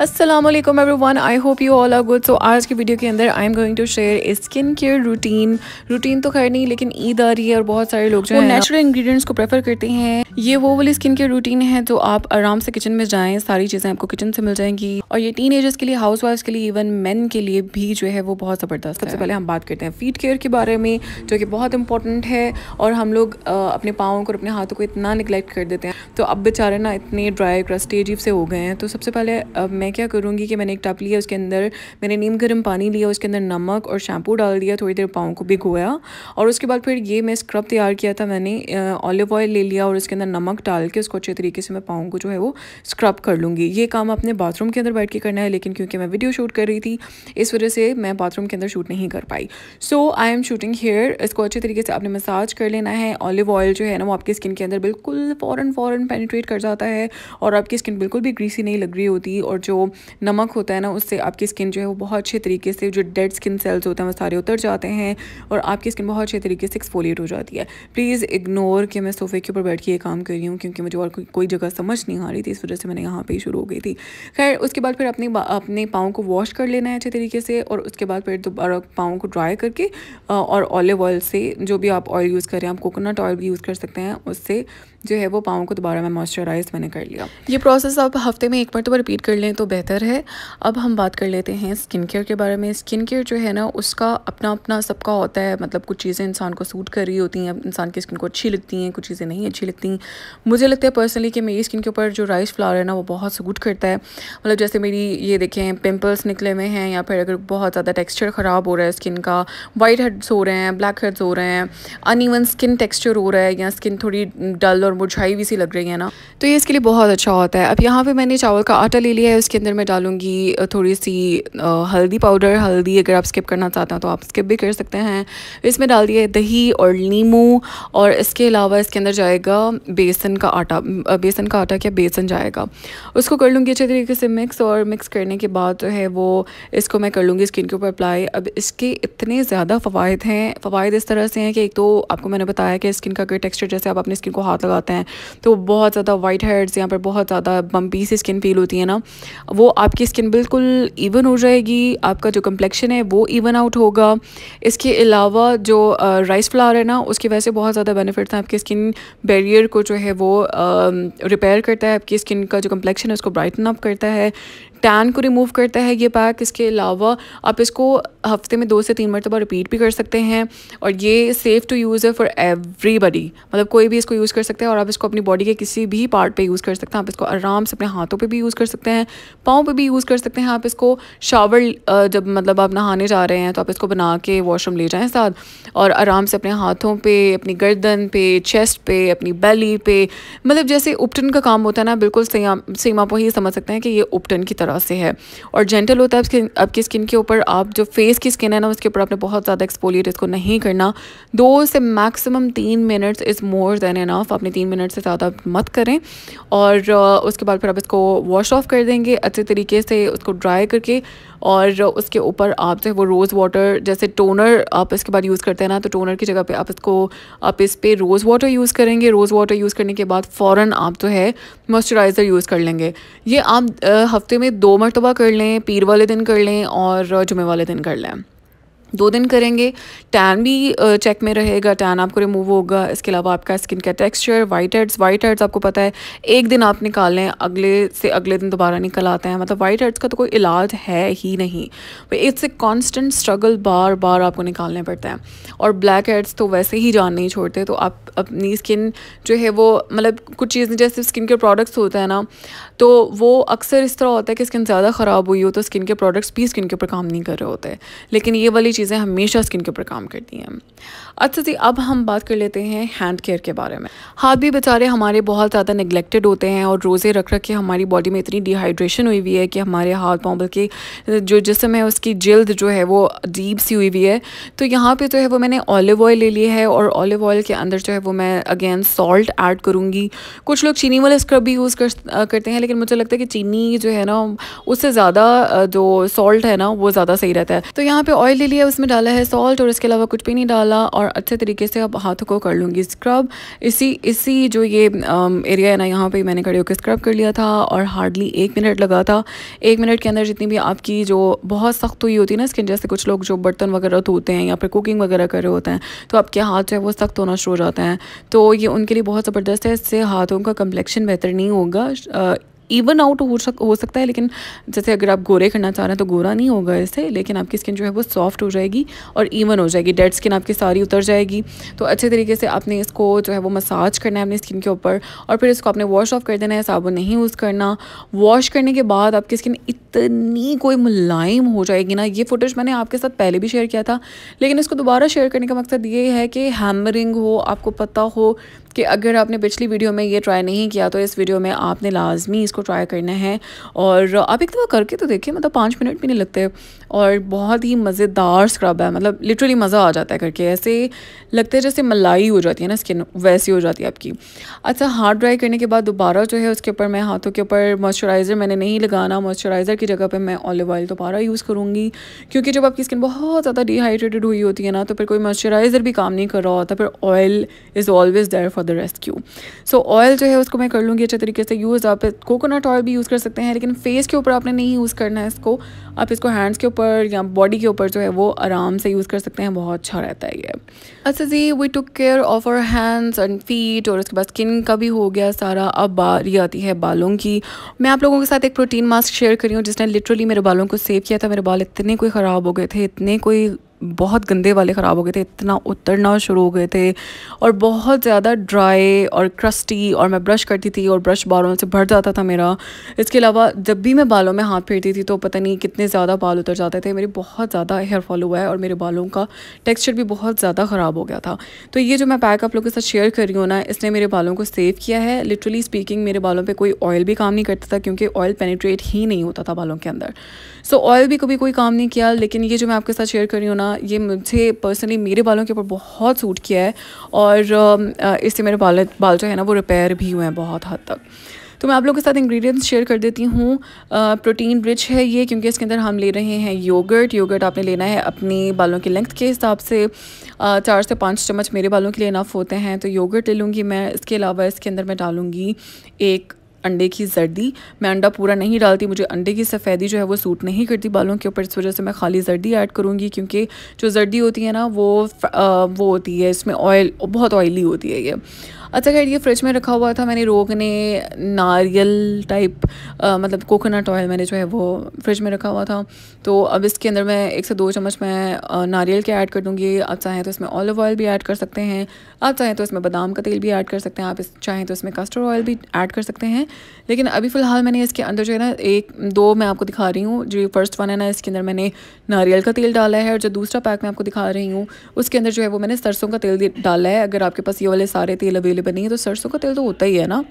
Aslam every one I hope you all are good so आज की video के अंदर I am going to share skin care routine routine तो खैर नहीं लेकिन ईद आ रही है और बहुत सारे लोग जो है नेचुरल इंग्रीडियंट्स को प्रेफर करते हैं ये वो वाली स्किन केयर रूटीन है तो आप आराम से किचन में जाएं सारी चीज़ें आपको किचन से मिल जाएंगी और ये टीन एजर्स के लिए हाउस वाइफ के लिए इवन मेन के लिए भी जो है वो बहुत ज़बरदस्त सबसे पहले हम बात करते हैं फीट केयर के बारे में जो कि बहुत इंपॉर्टेंट है और हम लोग अपने पाओं को अपने हाथों को इतना निगलेक्ट कर देते हैं तो अब बेचारे ना इतने ड्राई क्रस्टेजिव से हो गए हैं तो सबसे पहले मैं मैं क्या करूँगी कि मैंने एक टप लिया उसके अंदर मैंने नीम गर्म पानी लिया उसके अंदर नमक और शैम्पू डाल दिया थोड़ी देर पाँव को भिगोया और उसके बाद फिर ये मैं स्क्रब तैयार किया था मैंने ऑलिव ऑयल ले लिया और उसके अंदर नमक डाल के उसको अच्छे तरीके से मैं पाँव को जो है वो स्क्रब कर लूँगी ये काम अपने बाथरूम के अंदर बैठ के करना है लेकिन क्योंकि मैं वीडियो शूट कर रही थी इस वजह से मैं बाथरूम के अंदर शूट नहीं कर पाई so I am shooting here इसको अच्छे तरीके से आपने मसाज कर लेना है ऑलिव ऑयल जो है ना वो आपकी स्किन के अंदर बिल्कुल फ़ौरन फ़ौरन पेनिट्रेट कर जाता है और आपकी स्किन बिल्कुल भी ग्रीसी नहीं लग रही होती और जो नमक होता है ना उससे आपकी स्किन जो है वो बहुत अच्छे तरीके से जो डेड स्किन सेल्स होते हैं वो सारे उतर जाते हैं और आपकी स्किन बहुत अच्छे तरीके से एक्सफोलिएट हो जाती है प्लीज़ इग्नोर कि मैं सोफ़े के ऊपर बैठ के ये काम कर रही हूँ क्योंकि मुझे और कोई जगह समझ नहीं आ रही थी इस वजह से मैंने यहाँ पर ही शुरू हो गई थी खैर उसके बाद फिर अपने अपने पाँव को वॉश कर लेना है अच्छे तरीके से और उसके बाद फिर दोबारा पाँव को ड्राई करके और ऑलिव ऑयल से जो भी आप ऑयल यूज़ करें आप कोकोनट ऑयल भी यूज़ कर सकते हैं उससे जो है वो पाँव को दोबारा मैं मॉइस्चराइज मैंने कर लिया ये प्रोसेस आप हफ्ते में एक बार तो रिपीट कर लें तो बेहतर है अब हम बात कर लेते हैं स्किन केयर के बारे में स्किन केयर जो है ना उसका अपना अपना सबका होता है मतलब कुछ चीज़ें इंसान को सूट कर रही होती हैं इंसान की स्किन को अच्छी लगती हैं कुछ चीज़ें नहीं अच्छी लगती मुझे लगता है पर्सनली कि मेरी स्किन के ऊपर जो राइस फ्लावर है ना वो बहुत सूट करता है मतलब जैसे मेरी ये देखें पिम्पल्स निकले हुए हैं या फिर अगर बहुत ज़्यादा टेक्स्चर ख़राब हो रहा है स्किन का वाइट हेड्स हो रहे हैं ब्लैक हेड्स हो रहे हैं अन स्किन टेक्स्चर हो रहा है या स्किन थोड़ी डल और मुरझाई हुई सी लग रही है ना तो ये इसके लिए बहुत अच्छा होता है अब यहाँ पे मैंने चावल का आटा ले लिया है उसके अंदर मैं डालूंगी थोड़ी सी हल्दी पाउडर हल्दी अगर आप स्किप करना चाहते हैं तो आप स्किप भी कर सकते हैं इसमें डाल दिया दही और नींबू और इसके अलावा इसके अंदर जाएगा बेसन का आटा बेसन का आटा क्या बेसन जाएगा उसको कर लूँगी अच्छे तरीके से मिक्स और मिक्स करने के बाद जो है वो इसको मैं कर लूँगी स्किन के ऊपर अप्लाई अब इसके इतने ज़्यादा फ़वाद हैं फ़वाद इस तरह से हैं कि एक तो आपको मैंने बताया कि स्किन का कोई टेक्स्चर जैसे आप अपने स्किन को हाथ लगा जाते हैं तो बहुत ज़्यादा वाइट हेड्स यहाँ पर बहुत ज़्यादा बम्पी सी स्किन फील होती है ना वो आपकी स्किन बिल्कुल इवन हो जाएगी आपका जो कम्प्लेक्शन है वो इवन आउट होगा इसके अलावा जो राइस फ्लावर है ना उसकी वजह से बहुत ज़्यादा बेनिफिट हैं आपकी स्किन बैरियर को जो है वो रिपेयर करता है आपकी स्किन का जो कम्प्लेक्शन है उसको ब्राइटन अप करता है टैन को रिमूव करता है ये पैक इसके अलावा आप इसको हफ्ते में दो से तीन मरतबा रिपीट तो भी कर सकते हैं और ये सेफ़ टू यूज़ है फॉर एवरीबडी मतलब कोई भी इसको यूज़ कर सकते हैं और आप इसको अपनी बॉडी के किसी भी पार्ट पे यूज़ कर सकते हैं आप इसको आराम से अपने हाथों पे भी यूज़ कर सकते हैं पाँव पे भी यूज़ कर सकते हैं आप इसको शावर जब मतलब आप नहाने जा रहे हैं तो आप इसको बना के वॉशरूम ले जाएँ साथ और आराम से अपने हाथों पर अपनी गर्दन पे चेस्ट पे अपनी बेली पे मतलब जैसे उपटन का काम होता है ना बिल्कुल सेम आप वही समझ सकते हैं कि ये उपटन की तरह से है और जेंटल होता है आपकी आपकी स्किन के ऊपर आप जो फेस की स्किन है ना उसके ऊपर आपने बहुत ज़्यादा एक्सपोलियर इसको नहीं करना दो से मैक्सिमम तीन minutes is more than enough आपने तीन मिनट से ज़्यादा मत करें और उसके बाद फिर आप इसको वॉश ऑफ कर देंगे अच्छे तरीके से उसको ड्राई करके और उसके ऊपर आप जो वो रोज़ वाटर जैसे टोनर आप इसके बाद यूज़ करते हैं ना तो टोनर की जगह पे आप इसको आप इस पर रोज़ वाटर यूज़ करेंगे रोज़ वाटर यूज़ करने के बाद फ़ौर आप जो है मॉइस्चराइज़र यूज़ कर लेंगे ये आप हफ्ते में दो मरतबा कर लें पीर वाले दिन कर लें और जुमे वाले दिन कर लें दो दिन करेंगे टैन भी चेक में रहेगा टैन आपको रिमूव होगा इसके अलावा आपका स्किन का texture white heads white heads आपको पता है एक दिन आप निकाल लें अगले से अगले दिन दोबारा निकल आते हैं मतलब वाइट हेड्स का तो कोई इलाज है ही नहीं इट्स ए कॉन्स्टेंट स्ट्रगल बार बार आपको निकालने पड़ता है और ब्लैक हेड्स तो वैसे ही जान नहीं छोड़ते तो आप अपनी स्किन जो है वो मतलब कुछ चीज़ें जैसे स्किन के प्रोडक्ट्स होते हैं ना तो वो अक्सर इस तरह होता है कि स्किन ज़्यादा ख़राब हुई हो तो स्किन के प्रोडक्ट्स भी स्किन के ऊपर काम नहीं कर रहे होते लेकिन ये वाली चीज़ें हमेशा स्किन के ऊपर काम करती हैं अच्छा जी अब हम बात कर लेते हैं हैंड केयर के बारे में हाथ भी बेचारे हमारे बहुत ज़्यादा निगलेक्टेड होते हैं और रोज़े रख रख के हमारी बॉडी में इतनी डिहाइड्रेशन हुई हुई है कि हमारे हाथ पाँव बल्कि जो जिसम है उसकी जल्द जो है वो डीप सी हुई हुई है तो यहाँ पर जो है वो मैंने ऑलिव ऑयल ले लिया है और ऑलिव ऑयल के अंदर जो है वो मैं अगेन सॉल्ट ऐड करूँगी कुछ लोग चीनी वाला स्क्रब भी यूज़ करते हैं लेकिन मुझे लगता है कि चीनी जो है ना उससे ज़्यादा जो सॉल्ट है ना वो ज़्यादा सही रहता है तो यहाँ पे ऑयल ले लिया उसमें डाला है सॉल्ट और इसके अलावा कुछ भी नहीं डाला और अच्छे तरीके से अब हाथों को कर लूँगी स्क्रब इसी इसी जो ये एरिया है ना यहाँ पर मैंने खड़े होकर स्क्रब कर लिया था और हार्डली एक मिनट लगा था एक मिनट के अंदर जितनी भी आपकी जो बहुत सख्त हुई होती है ना स्किन जैसे कुछ लोग जो बर्तन वगैरह धोते हैं या फिर कुकिंग वगैरह कर रहे होते हैं तो आपके हाथ जो है वो सख्त होना शुरू हो जाते हैं तो ये उनके लिए बहुत ज़बरदस्त है इससे हाथों का कम्प्लेक्शन बेहतर नहीं होगा इवन आउट हो सक हो सकता है लेकिन जैसे अगर आप गोरे करना चाह रहे हैं तो गोरा नहीं होगा इससे लेकिन आपकी स्किन जो है वो सॉफ्ट हो जाएगी और इवन हो जाएगी डेड स्किन आपकी सारी उतर जाएगी तो अच्छे तरीके से आपने इसको जो है वो मसाज करना है अपनी स्किन के ऊपर और फिर इसको आपने वॉश ऑफ कर देना है साबुन नहीं यूज़ करना वॉश करने के बाद आपकी स्किन इतनी कोई मुलायम हो जाएगी ना ये फुटेज मैंने आपके साथ पहले भी शेयर किया था लेकिन इसको दोबारा शेयर करने का मकसद ये है कि हैमरिंग हो आपको पता हो कि अगर आपने पिछली वीडियो में ये ट्राई नहीं किया तो इस वीडियो में आपने लाजमी इसको इसको ट्राई करना है और आप एक दफ़ा करके तो देखिए मतलब पाँच मिनट भी नहीं लगते और बहुत ही मज़ेदार स्क्रब है मतलब लिटरली मज़ा आ जाता है करके ऐसे लगते हैं जैसे मलाई हो जाती है ना स्किन वैसी हो जाती है आपकी अच्छा हाथ ड्राई करने के बाद दोबारा जो है उसके ऊपर मैं हाथों के ऊपर मॉइस्चराइज़र मैंने नहीं लगाना मॉइस्चराइज़र की जगह पर मैं ऑलिव ऑयल दोबारा यूज़ करूँगी क्योंकि जब आपकी स्किन बहुत ज़्यादा डिहाइड्रेटेड हुई होती है ना तो फिर कोई मॉइस्चराइज़र भी काम नहीं कर रहा होता फिर oil is always there for the rescue so oil जो है उसको मैं कर लूँगी अच्छे तरीके से यूज़ आप कोकोनट कोकोनट ऑयल भी यूज़ कर सकते हैं लेकिन फेस के ऊपर आपने नहीं यूज़ करना है इसको आप इसको हैंड्स के ऊपर या बॉडी के ऊपर जो है वो आराम से यूज़ कर सकते हैं बहुत अच्छा रहता है ये अच्छा जी we took care of our hands and feet और उसके बाद स्किन का भी हो गया सारा अब बारी आती है बालों की मैं आप लोगों के साथ एक प्रोटीन मास्क शेयर करी हूँ जिसने लिटरली मेरे बालों को सेव किया था मेरे बाल इतने कोई ख़राब हो गए थे इतने कोई बहुत गंदे वाले ख़राब हो गए थे इतना उतरना शुरू हो गए थे और बहुत ज़्यादा ड्राई और क्रस्टी और मैं ब्रश करती थी और ब्रश बालों से भर जाता था मेरा इसके अलावा जब भी मैं बालों में हाथ फेरती थी तो पता नहीं कितने ज़्यादा बाल उतर जाते थे मेरे बहुत ज़्यादा हेयर फॉल हुआ है और मेरे बालों का टेक्स्चर भी बहुत ज़्यादा ख़राब हो गया था तो ये जो मैं पैक आप लोग के साथ शेयर कर रही हूँ ना इसने मेरे बालों को सेव किया है लिटरली स्पीकिंग मेरे बालों पर कोई ऑयल भी काम नहीं करता था क्योंकि ऑयल पेनीट्रेट ही नहीं होता था बालों के अंदर सो ऑयल भी कभी कोई काम नहीं किया लेकिन ये जो मैं आपके साथ शेयर कर रही हूँ ना ये मुझे पर्सनली मेरे बालों के ऊपर बहुत सूट किया है और इससे मेरे बाल बाल जो है ना वो रिपेयर भी हुए हैं बहुत हद तक तो मैं आप लोगों के साथ इंग्रेडिएंट्स शेयर कर देती हूँ प्रोटीन रिच है ये क्योंकि इसके अंदर हम ले रहे हैं योगर्ट योगर्ट आपने लेना है अपने बालों की लेंथ के हिसाब से आ, चार से पाँच चम्मच मेरे बालों के लिए इनफ होते हैं तो योगर्ट ले लूँगी मैं इसके अलावा इसके अंदर मैं डालूँगी एक अंडे की जर्दी मैं अंडा पूरा नहीं डालती मुझे अंडे की सफ़ेदी जो है वो सूट नहीं करती बालों के ऊपर इस वजह से मैं खाली जर्दी ऐड करूँगी क्योंकि जो जर्दी होती है ना वो आ, वो होती है इसमें ऑयल बहुत ऑयली होती है ये अच्छा खैर ये फ्रिज में रखा हुआ था मैंने रोग ने नारियल टाइप आ, मतलब कोकोनट ऑयल मैंने जो है वो फ्रिज में रखा हुआ था तो अब इसके अंदर मैं एक से दो चम्मच मैं नारियल के ऐड कर दूँगी आप चाहें तो इसमें ऑलिव ऑयल भी ऐड कर सकते हैं आप चाहें तो इसमें बादाम का तेल भी ऐड कर सकते हैं आप चाहें तो इसमें कस्टर्ड ऑयल भी ऐड कर सकते हैं लेकिन अभी फ़िलहाल मैंने इसके अंदर जो है ना एक दो मैं आपको दिखा रही हूँ जो फर्स्ट वन है ना इसके अंदर मैंने नारियल का तेल डाला है और जो दूसरा पैक मैं आपको दिखा रही हूँ उसके अंदर जो है वो मैंने सरसों का तेल डाला है अगर आपके पास ये वाले सारे तेल अवेलेबल अवेलेबल नहीं है तो सरसों का तेल तो होता ही है ना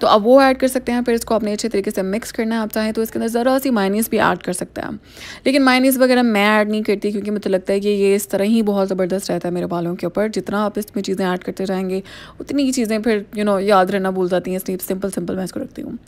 तो अब वो ऐड कर सकते हैं फिर इसको अपने अच्छे तरीके से मिक्स करना है आप चाहें तो इसके अंदर ज़रा सी माइनीस भी ऐड कर सकते हैं लेकिन माइनीस वगैरह मैं ऐड नहीं करती क्योंकि मुझे लगता है कि ये इस तरह ही बहुत ज़बरदस्त रहता है मेरे बालों के ऊपर जितना आप इसमें चीज़ें ऐड करते जाएंगे उतनी ही चीज़ें फिर यू नो याद रहना भूल जाती हैं इसलिए सिंपल सिंपल मैं इसको रखती हूँ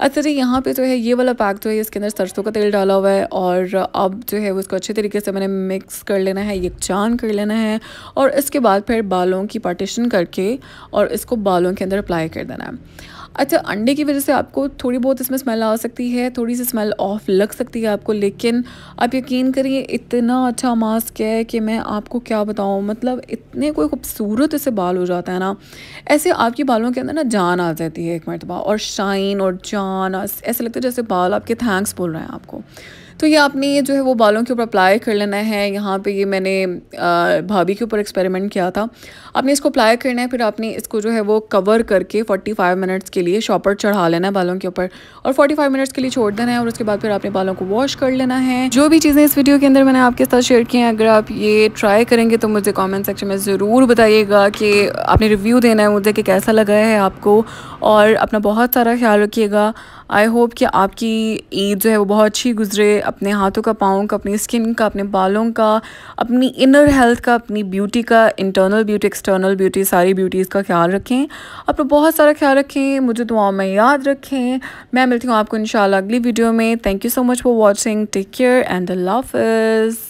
अच्छा जी यहाँ पर जो है ये वाला पैक जो है इसके अंदर सरसों का तेल डाला हुआ है और अब जो है उसको अच्छे तरीके से मैंने मिक्स कर लेना है चांद कर लेना है और इसके बाद फिर बालों की पार्टीशन करके और इसको बालों के अंदर अप्लाई कर देना है अच्छा अंडे की वजह से आपको थोड़ी बहुत इसमें स्मेल आ सकती है थोड़ी सी स्मेल ऑफ लग सकती है आपको लेकिन आप यकीन करिए इतना अच्छा मास्क है कि मैं आपको क्या बताऊँ मतलब इतने कोई खूबसूरत इससे बाल हो जाता है ना ऐसे आपके बालों के अंदर ना जान आ जाती है एक मरतबा और शाइन और जान ऐसे लगता है जैसे बाल आपके थैंक्स बोल रहे हैं आपको तो ये आपने ये जो है वो बालों के ऊपर अप्लाई कर लेना है यहाँ पे ये मैंने भाभी के ऊपर एक्सपेरिमेंट किया था आपने इसको अप्लाई करना है फिर आपने इसको जो है वो कवर करके 45 मिनट्स के लिए शॉपर चढ़ा लेना है बालों के ऊपर और 45 मिनट्स के लिए छोड़ देना है और उसके बाद फिर आपने बालों को वॉश कर लेना है जो भी चीज़ें इस वीडियो के अंदर मैंने आपके साथ शेयर की हैं अगर आप ये ट्राई करेंगे तो मुझे कॉमेंट सेक्शन में ज़रूर बताइएगा कि आपने रिव्यू देना है मुझे कि कैसा लगा है आपको और अपना बहुत सारा ख्याल रखिएगा आई होप कि आपकी ईद जो है वो बहुत अच्छी गुजरे अपने हाथों का पाँव का अपनी स्किन का अपने बालों का अपनी इनर हेल्थ का अपनी ब्यूटी का इंटरनल ब्यूटी एक्सटर्नल ब्यूटी सारी ब्यूटीज़ का ख्याल रखें अपना बहुत सारा ख्याल रखें मुझे दुआ में याद रखें मैं मिलती हूँ आपको इन अगली वीडियो में thank you so much for watching take care and the half